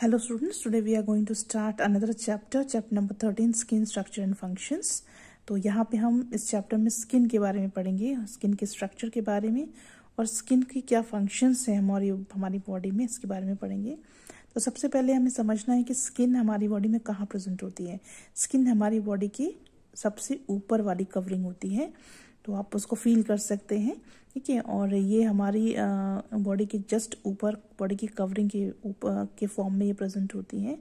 Hello students, today we are going to start another chapter, chapter number 13, skin structure and functions. तो यहाँ पे हम इस chapter में स्किन के बारे में पढ़ेंगे स्किन के स्ट्रक्चर के बारे में और स्किन की क्या फंक्शंस हैं हमारी हमारी बॉडी में इसके बारे में पढ़ेंगे तो सबसे पहले हमें समझना है कि स्किन हमारी बॉडी में कहाँ प्रेजेंट होती है स्किन हमारी बॉडी की सबसे ऊपर वाली कवरिंग होती है तो आप उसको फील कर सकते हैं ठीक है और ये हमारी बॉडी के जस्ट ऊपर बॉडी की कवरिंग के ऊपर के फॉर्म में ये प्रेजेंट होती है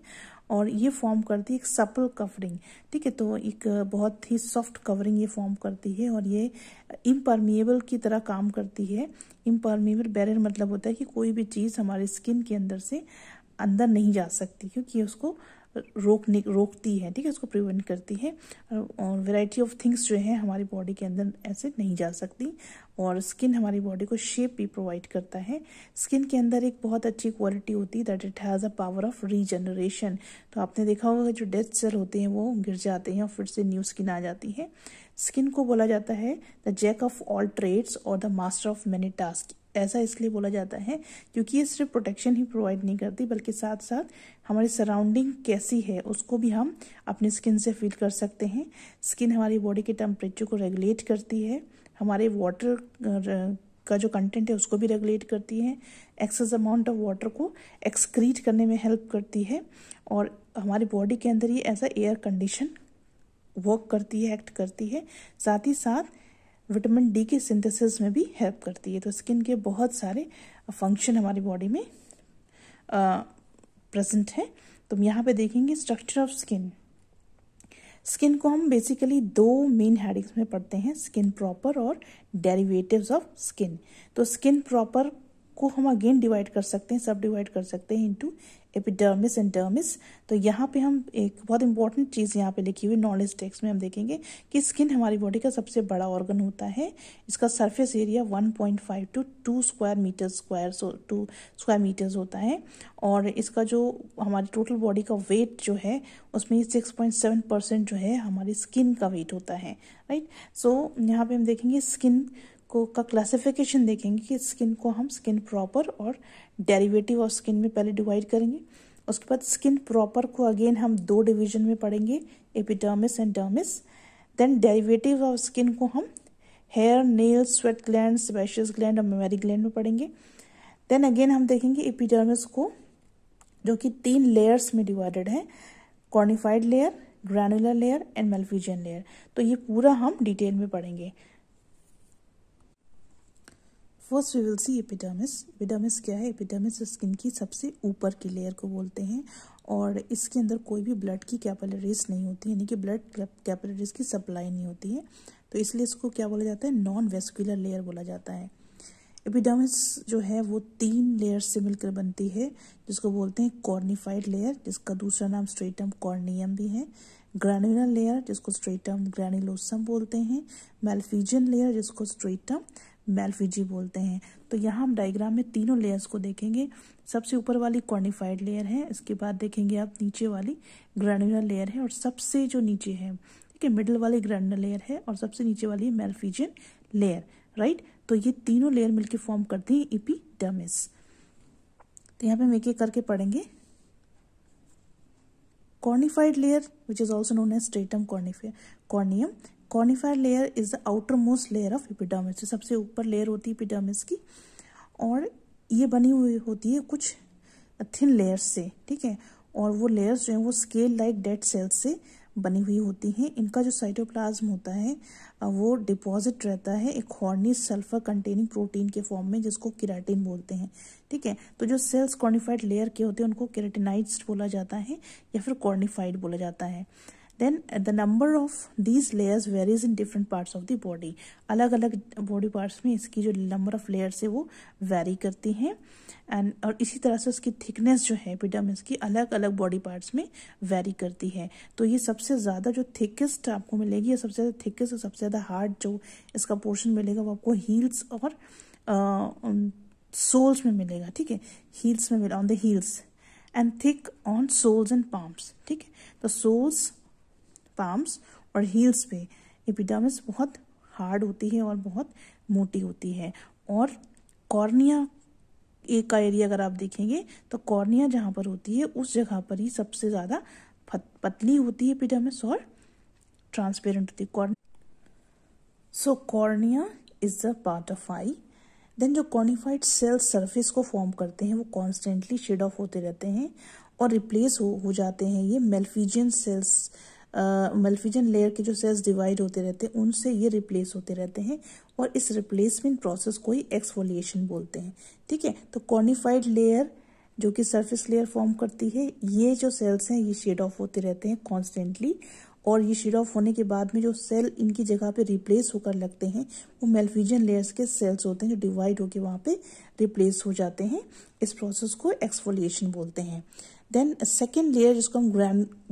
और ये फॉर्म करती है एक सपल कवरिंग ठीक है तो एक बहुत ही सॉफ्ट कवरिंग ये फॉर्म करती है और ये इम्परमिएबल की तरह काम करती है इम्परमिएबल बैरियर मतलब होता है कि कोई भी चीज़ हमारी स्किन के अंदर से अंदर नहीं जा सकती क्योंकि उसको रोकने रोकती है ठीक है उसको प्रिवेंट करती है और वेराइटी ऑफ थिंग्स जो है हमारी बॉडी के अंदर ऐसे नहीं जा सकती और स्किन हमारी बॉडी को शेप भी प्रोवाइड करता है स्किन के अंदर एक बहुत अच्छी क्वालिटी होती है that it has a power of regeneration तो आपने देखा होगा जो डेथ सेल होते हैं वो गिर जाते हैं और फिर से न्यू स्किन आ जाती है स्किन को बोला जाता है the jack of all trades और the master of many task ऐसा इसलिए बोला जाता है क्योंकि ये सिर्फ प्रोटेक्शन ही प्रोवाइड नहीं करती बल्कि साथ साथ हमारी सराउंडिंग कैसी है उसको भी हम अपनी स्किन से फील कर सकते हैं स्किन हमारी बॉडी के टेम्परेचर को रेगुलेट करती है हमारे वाटर का जो कंटेंट है उसको भी रेगुलेट करती है एक्सेस अमाउंट ऑफ वाटर को एक्सक्रीट करने में हेल्प करती है और हमारी बॉडी के अंदर ये एज एयर कंडीशन वर्क करती है एक्ट करती है साथ ही साथ विटामिन डी के सिंथेसिस में भी हेल्प करती है तो स्किन के बहुत सारे फंक्शन हमारी बॉडी में प्रेजेंट है तो हम यहाँ पे देखेंगे स्ट्रक्चर ऑफ स्किन स्किन को हम बेसिकली दो मेन हेडिंग्स में पढ़ते हैं स्किन प्रॉपर और डेरिवेटिव्स ऑफ स्किन तो स्किन प्रॉपर को हम अगेन डिवाइड कर सकते हैं सब डिवाइड कर सकते हैं इनटू एपिडर्मिस एंड डर्मिस तो यहाँ पे हम एक बहुत इंपॉर्टेंट चीज़ यहाँ पे लिखी हुई नॉलेज टेक्स्ट में हम देखेंगे कि स्किन हमारी बॉडी का सबसे बड़ा ऑर्गन होता है इसका surface area 1.5 to 2 square metre square so two square metres होता है और इसका जो हमारी टोटल बॉडी का वेट जो है उसमें सिक्स पॉइंट सेवन परसेंट जो है हमारी स्किन का वेट होता है राइट सो so, यहाँ पे हम देखेंगे स्किन को का क्लासिफिकेशन देखेंगे कि स्किन को हम स्किन प्रॉपर और डेरिवेटिव ऑफ स्किन में पहले डिवाइड करेंगे उसके बाद स्किन प्रॉपर को अगेन हम दो डिवीजन में पढ़ेंगे epidermis and dermis then derivative of skin को हम hair nail sweat gland sebaceous gland और मेमरी ग्लैंड में पढ़ेंगे देन अगेन हम देखेंगे एपिडर्मिस को जो कि तीन लेयर्स में डिवाइडेड है cornified layer granular layer and malpighian layer तो ये पूरा हम डिटेल में पढ़ेंगे first we will see epidermis epidermis क्या है एपिडर्मिस स्किन की सबसे ऊपर की लेयर को बोलते हैं और इसके अंदर कोई भी ब्लड की कैपिलरीज नहीं होती यानी कि ब्लड कैपिलरीज की सप्लाई नहीं होती है तो इसलिए इसको क्या बोला जाता है नॉन वेस्कुलर लेयर बोला जाता है एपिडर्मिस जो है वो तीन लेयर से मिलकर बनती है जिसको बोलते हैं कॉर्निफाइड लेयर जिसका दूसरा नाम स्ट्रेटम कॉर्नियम भी है ग्रैनुलर लेयर जिसको स्ट्रेटम ग्रैनुलोसम बोलते हैं मेल्फीजन लेयर जिसको स्ट्रेटम मेल्फिजी बोलते हैं तो यहाँ हम डायग्राम में तीनों लेयर्स को देखेंगे सबसे ऊपर वाली क्वानिफाइड लेयर है इसके बाद देखेंगे आप नीचे वाली ग्रैनुलर लेयर है और सबसे जो नीचे है ठीक है मिडल वाली ग्रैनुलर लेयर है और सबसे नीचे वाली मेल्फिजियन लेयर राइट तो ये तीनों लेयर मिलकर फॉर्म करती है इपीडर्मिस तो यहाँ पे हम एक एक करके पढ़ेंगे cornified layer which is also known as stratum कॉर्निफे corneum cornified layer is the outermost layer of epidermis सबसे ऊपर लेयर होती है एपिडर्मिस की और ये बनी हुई होती है कुछ थिन लेयर्स से ठीक है और वो लेयर्स जो हैं वो स्केल लाइक डेड सेल्स से बनी हुई होती हैं इनका जो साइटोप्लाज्म होता है वो डिपॉजिट रहता है एक हॉर्नी सल्फर कंटेनिंग प्रोटीन के फॉर्म में जिसको किराटिन बोलते हैं ठीक है तो जो सेल्स कॉर्निफाइड लेयर के होते हैं उनको केराटिनाइट्स बोला जाता है या फिर कॉर्निफाइड बोला जाता है then the number of these layers varies in different parts of the body अलग अलग बॉडी पार्ट्स में इसकी जो नंबर ऑफ लेयर्स है वो वेरी करती हैं एंड और इसी तरह से उसकी थिकनेस जो है पिडम इसकी अलग अलग बॉडी पार्ट्स में वेरी करती है तो ये सबसे ज़्यादा जो थिकेस्ट आपको मिलेगी या सबसे ज़्यादा थिकेस्ट और सबसे ज़्यादा हार्ड जो इसका पोर्शन मिलेगा वो आपको हील्स और सोल्स uh, में मिलेगा ठीक है हील्स में मिला on the heels and thick on soles and palms ठीक है तो सोल्स पाम्स और हील्स पे एपिडामिस बहुत हार्ड होती है और बहुत मोटी होती है और कॉर्निया एक का एरिया अगर आप देखेंगे तो कॉर्निया जहाँ पर होती है उस जगह पर ही सबसे ज़्यादा पतली होती है एपिडर्मिस और ट्रांसपेरेंट होती है so cornea is the part of eye then जो कॉर्निफाइड सेल सरफेस को फॉर्म करते हैं वो कॉन्स्टेंटली शेड ऑफ होते रहते हैं और रिप्लेस हो हो जाते हैं ये मेलफीजियन सेल्स मल्फिजन लेयर के जो सेल्स डिवाइड होते रहते हैं उनसे ये रिप्लेस होते रहते हैं और इस रिप्लेसमेंट प्रोसेस को ही एक्सफोलिएशन बोलते हैं ठीक है तो कॉर्निफाइड लेयर जो कि सरफेस लेयर फॉर्म करती है ये जो सेल्स हैं ये शेड ऑफ होते रहते हैं कॉन्स्टेंटली और ये शेड ऑफ होने के बाद में जो सेल इनकी जगह पे रिप्लेस होकर लगते हैं वो मेल्फिजन लेयर्स के सेल्स होते हैं जो डिवाइड होकर वहाँ पे रिप्लेस हो जाते हैं इस प्रोसेस को एक्सफोलिएशन बोलते हैं देन सेकेंड लेयर जिसको हम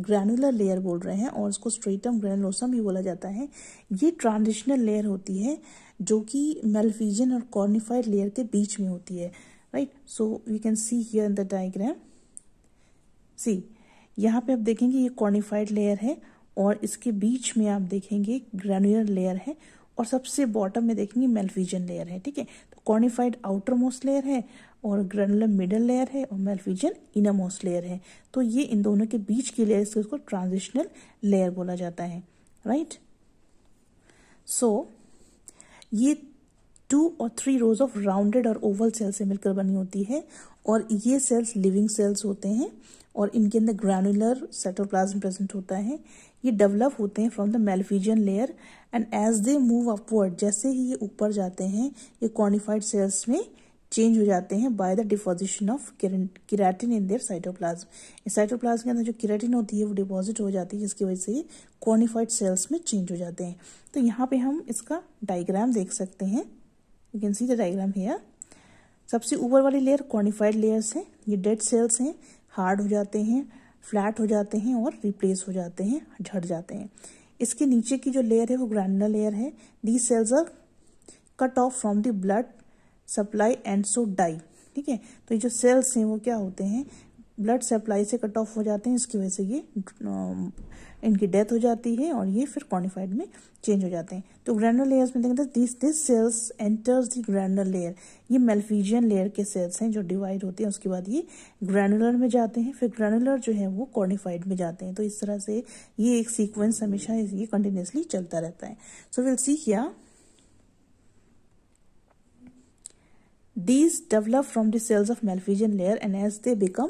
ग्रैनुलर लेयर बोल रहे हैं और उसको स्ट्रेटम ग्रैनुलोसम भी बोला जाता है ये ट्रांजिशनल लेयर होती है जो कि मेल्फिजन और कॉर्निफाइड लेयर के बीच में होती है right so you can see here in the diagram see यहाँ पे आप देखेंगे ये कॉर्निफाइड लेयर है और इसके बीच में आप देखेंगे ग्रेनुलर लेयर है और सबसे बॉटम में देखेंगे मेलफ्यूजन लेयर है ठीक है तो कॉर्निफाइड आउटर मोस्ट लेयर है और ग्रेनुलर मिडल लेयर है और मेलफ्यूजन इनर मोस्ट लेयर है तो ये इन दोनों के बीच की लेयर इसको ट्रांजिशनल लेयर बोला जाता है राइट right? सो so, ये टू और थ्री रोज ऑफ राउंडेड और ओवल सेल से मिलकर बनी होती है और ये सेल्स लिविंग सेल्स होते हैं और इनके अंदर ग्रैनुलर सेटोप्लाज्म प्रेजेंट होता है ये डेवलप होते हैं from the malpighian layer and as they move upward जैसे ही ये ऊपर जाते हैं ये क्वानिफाइड सेल्स में चेंज हो जाते हैं by the deposition of keratin in their cytoplasm cytoplasm के अंदर जो किराटिन होती है वो डिपॉजिट हो जाती है जिसकी वजह से ये क्वानिफाइड सेल्स में चेंज हो जाते हैं तो यहाँ पे हम इसका डायग्राम देख सकते हैं you can see the diagram here सबसे ऊपर वाली लेयर क्वानिफाइड लेयर्स हैं ये डेड सेल्स हैं हार्ड हो जाते हैं फ्लैट हो जाते हैं और रिप्लेस हो जाते हैं झड़ जाते हैं इसके नीचे की जो लेयर है वो ग्रैंडर लेयर है the cells are cut off from the blood supply and so die ठीक है तो ये जो सेल्स हैं वो क्या होते हैं ब्लड सप्लाई से कट ऑफ हो जाते हैं इसकी वजह से ये इनकी डेथ हो जाती है और ये फिर क्वानिफाइड में चेंज हो जाते हैं तो ग्रैंडर लेयर्स में देखते this this cells enters the granular layer ये मेल्फीजियन लेयर के सेल्स हैं जो डिवाइड होते हैं उसके बाद ये ग्रैनुलर में जाते हैं फिर ग्रैनुलर जो है वो क्वानिफाइड में जाते हैं तो इस तरह से ये एक सीक्वेंस हमेशा ये कंटिन्यूसली चलता रहता है सो विल सी क्या These develop from the cells of Malpighian layer and as they become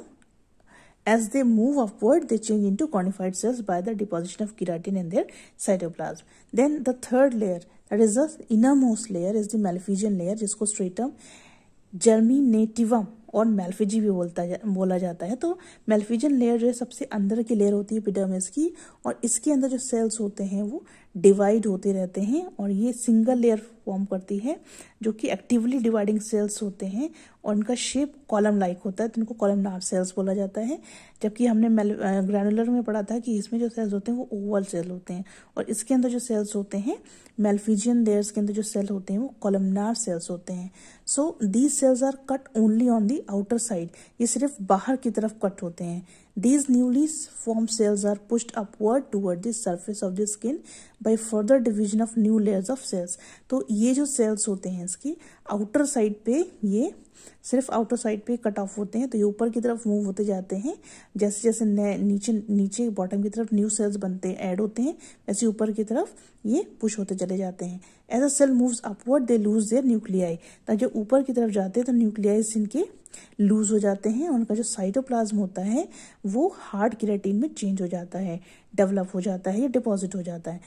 As they move upward, they change into conified cells by the deposition of keratin in their cytoplasm. Then the third layer, that is the innermost layer, is the malphigian layer, jisko stratum germinativum और मेल्फिजी भी बोलता जा, बोला जाता है तो malpighian layer जो है सबसे अंदर की लेयर होती है पिडर्मिस की और इसके अंदर जो सेल्स होते हैं वो डिवाइड होते रहते हैं और ये सिंगल लेयर फॉर्म करती है जो कि एक्टिवली डिवाइडिंग सेल्स होते हैं और इनका शेप कॉलम लाइक होता है तो इनको नार सेल्स बोला जाता है जबकि हमने ग्रैनुलर में पढ़ा था कि इसमें जो सेल्स होते हैं वो ओवल सेल होते हैं और इसके अंदर जो सेल्स होते हैं मेल्फिजियन लेयर्स के अंदर जो सेल होते हैं वो नार सेल्स होते हैं so these cells are cut only on the outer side ये सिर्फ बाहर की तरफ कट होते हैं These newly formed cells are pushed upward toward the surface of the skin by further division of new layers of cells. तो ये जो cells होते हैं इसकी outer side पे ये सिर्फ आउटर साइड पे कट ऑफ होते हैं तो ये ऊपर की तरफ मूव होते जाते हैं जैसे जैसे नीचे नीचे बॉटम की तरफ न्यू सेल्स बनते हैं ऐड होते हैं वैसे ऊपर की तरफ ये पुश होते चले जाते हैं as a cell moves upward they lose their nuclei तो जब ऊपर की तरफ जाते हैं तो न्यूक्लियाई इनके लूज़ हो जाते हैं उनका जो साइटोप्लाज्म होता है वो हार्ड किरेटिन में चेंज हो जाता है डेवलप हो जाता है या डिपॉजिट हो जाता है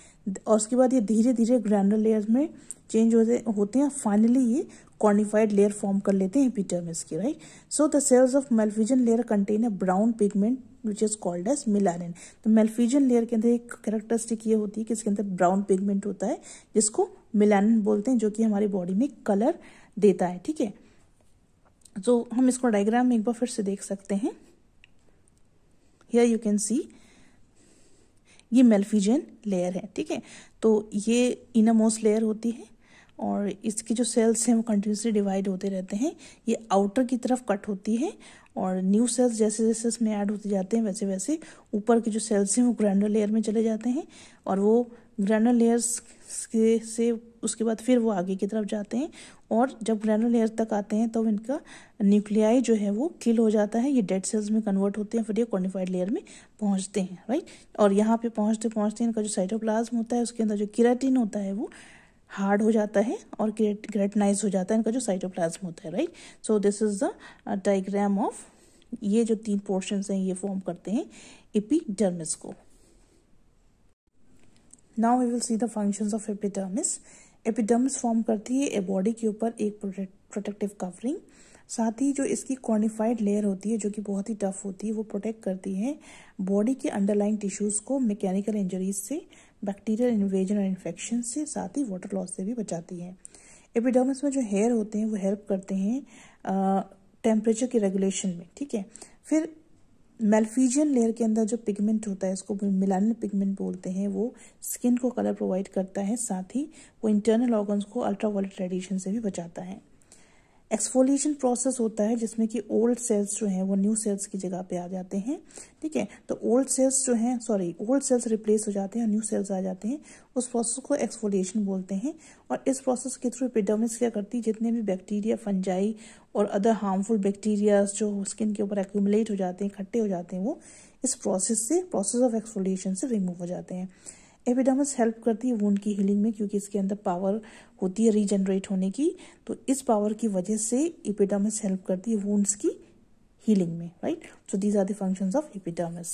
और उसके बाद ये धीरे धीरे ग्रैंड लेयर में चेंज होते होते हैं फाइनली ये क्वानिफाइड लेयर फॉर्म कर लेते हैं पीटर्मिस की right so the cells of malpighian layer contain a brown pigment which is called as melanin तो मेल्फिजन लेयर के अंदर एक करेक्टरिस्टिक ये होती है कि इसके अंदर ब्राउन पिगमेंट होता है जिसको मिलानिन बोलते हैं जो कि हमारी बॉडी में कलर देता है ठीक है जो हम इसको डायग्राम में एक बार फिर से देख सकते हैं हियर यू कैन सी ये मेल्फिजियन लेयर है ठीक है तो ये इनमोस्ट लेयर होती है और इसकी जो सेल्स हैं वो कंटिन्यूसली डिवाइड होते रहते हैं ये आउटर की तरफ कट होती है और न्यू सेल्स जैसे जैसे इसमें ऐड होते जाते हैं वैसे वैसे ऊपर के जो सेल्स हैं वो ग्रैंडर लेयर में चले जाते हैं और वो ग्रैनुलर लेयर्स से, से उसके बाद फिर वो आगे की तरफ जाते हैं और जब ग्रैनुलर लेयर्स तक आते हैं तब तो इनका न्यूक्लियाई जो है वो किल हो जाता है ये डेड सेल्स में कन्वर्ट होते हैं फिर ये कॉर्निफाइड लेयर में पहुंचते हैं राइट और यहाँ पे पहुंचते पहुंचते इनका जो साइटोप्लाज्म होता है उसके अंदर जो किराटिन होता है वो हार्ड हो जाता है और ग्रेटनाइज हो जाता है इनका जो साइटोप्लाज्म होता है right so this is the diagram of ये जो तीन पोर्शन हैं ये फॉर्म करते हैं एपिडर्मिस को now we will see the functions of epidermis epidermis form करती है ए बॉडी के ऊपर एक प्रोटेक्टिव कवरिंग साथ ही जो इसकी क्वानिफाइड लेयर होती है जो कि बहुत ही टफ होती है वो प्रोटेक्ट करती है बॉडी के अंडरलाइन टिश्यूज़ को मैकेनिकल इंजरीज से बैक्टीरियल इन्वेजन और इन्फेक्शन से साथ ही वाटर लॉस से भी बचाती है एपिडर्मिस में जो हेयर होते हैं वो हेल्प करते हैं टेम्परेचर के रेगुलेशन में ठीक है फिर मेल्फीजियन लेयर के अंदर जो पिगमेंट होता है इसको मिलानल पिगमेंट बोलते हैं वो स्किन को कलर प्रोवाइड करता है साथ ही वो इंटरनल ऑर्गन्स को अल्ट्रा रेडिएशन से भी बचाता है एक्सफोलिएशन प्रोसेस होता है जिसमें कि ओल्ड सेल्स जो हैं वो न्यू सेल्स की जगह पे आ जाते हैं ठीक है तो ओल्ड सेल्स जो हैं सॉरी ओल्ड सेल्स रिप्लेस हो जाते हैं और न्यू सेल्स आ जाते हैं उस प्रोसेस को एक्सफोलिएशन बोलते हैं और इस प्रोसेस के थ्रू एपिडर्मिस क्या करती है जितने भी बैक्टीरिया फंजाई और अदर हार्मफुल बैक्टीरिया जो स्किन के ऊपर एक्यूमुलेट हो जाते हैं इकट्ठे हो जाते हैं वो इस प्रोसेस से प्रोसेस ऑफ एक्सफोलिएशन से रिमूव हो जाते हैं एपिडामस हेल्प करती है वुंड की हीलिंग में क्योंकि इसके अंदर पावर होती है रीजनरेट होने की तो इस पावर की वजह से एपिडामस हेल्प करती है वुंड्स की हीलिंग में right so these are the functions of एपिडामस